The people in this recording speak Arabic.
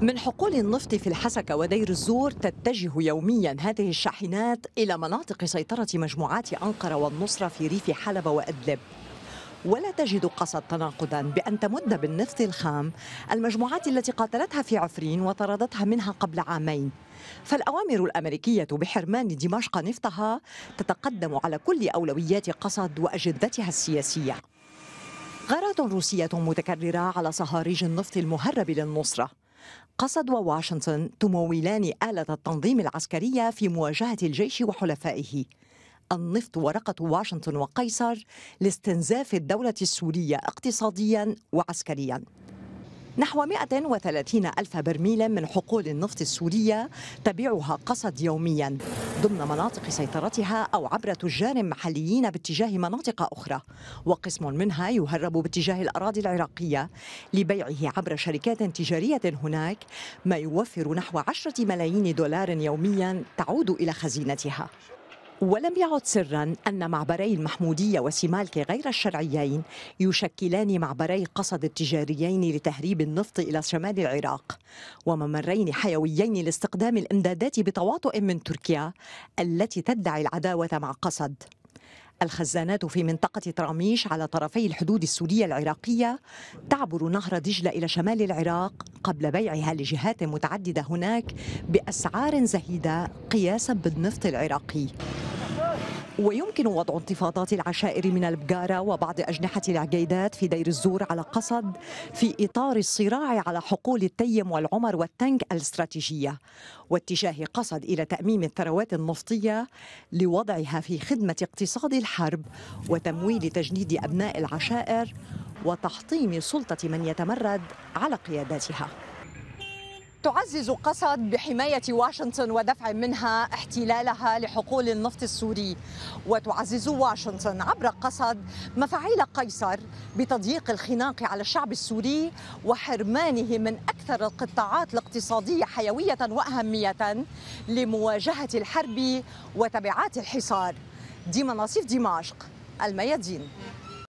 من حقول النفط في الحسكة ودير الزور تتجه يوميا هذه الشاحنات إلى مناطق سيطرة مجموعات أنقرة والنصرة في ريف حلب وأدلب ولا تجد قصد تناقضا بأن تمد بالنفط الخام المجموعات التي قاتلتها في عفرين وطردتها منها قبل عامين فالأوامر الأمريكية بحرمان دمشق نفطها تتقدم على كل أولويات قصد وأجدتها السياسية غارات روسية متكررة على صهاريج النفط المهرب للنصرة قصد وواشنطن تمولان آلة التنظيم العسكرية في مواجهة الجيش وحلفائه النفط ورقة واشنطن وقيصر لاستنزاف الدولة السورية اقتصاديا وعسكريا نحو 130 ألف برميل من حقول النفط السورية تبيعها قصد يوميا ضمن مناطق سيطرتها أو عبر تجار محليين باتجاه مناطق أخرى وقسم منها يهرب باتجاه الأراضي العراقية لبيعه عبر شركات تجارية هناك ما يوفر نحو 10 ملايين دولار يوميا تعود إلى خزينتها ولم يعد سرا أن معبري المحمودية وسيمالك غير الشرعيين يشكلان معبري قصد التجاريين لتهريب النفط إلى شمال العراق وممرين حيويين لاستقدام الإمدادات بتواطؤ من تركيا التي تدعي العداوة مع قصد الخزانات في منطقة طراميش على طرفي الحدود السورية العراقية تعبر نهر دجلة إلى شمال العراق قبل بيعها لجهات متعددة هناك بأسعار زهيدة قياسا بالنفط العراقي ويمكن وضع انتفاضات العشائر من البقارة وبعض أجنحة العقيدات في دير الزور على قصد في إطار الصراع على حقول التيم والعمر والتنك الاستراتيجية واتجاه قصد إلى تأميم الثروات النفطية لوضعها في خدمة اقتصاد الحرب وتمويل تجنيد أبناء العشائر وتحطيم سلطة من يتمرد على قياداتها تعزز قسد بحماية واشنطن ودفع منها احتلالها لحقول النفط السوري وتعزز واشنطن عبر قسد مفاعيل قيصر بتضييق الخناق على الشعب السوري وحرمانه من أكثر القطاعات الاقتصادية حيوية وأهمية لمواجهة الحرب وتبعات الحصار دي مناصف دمشق الميادين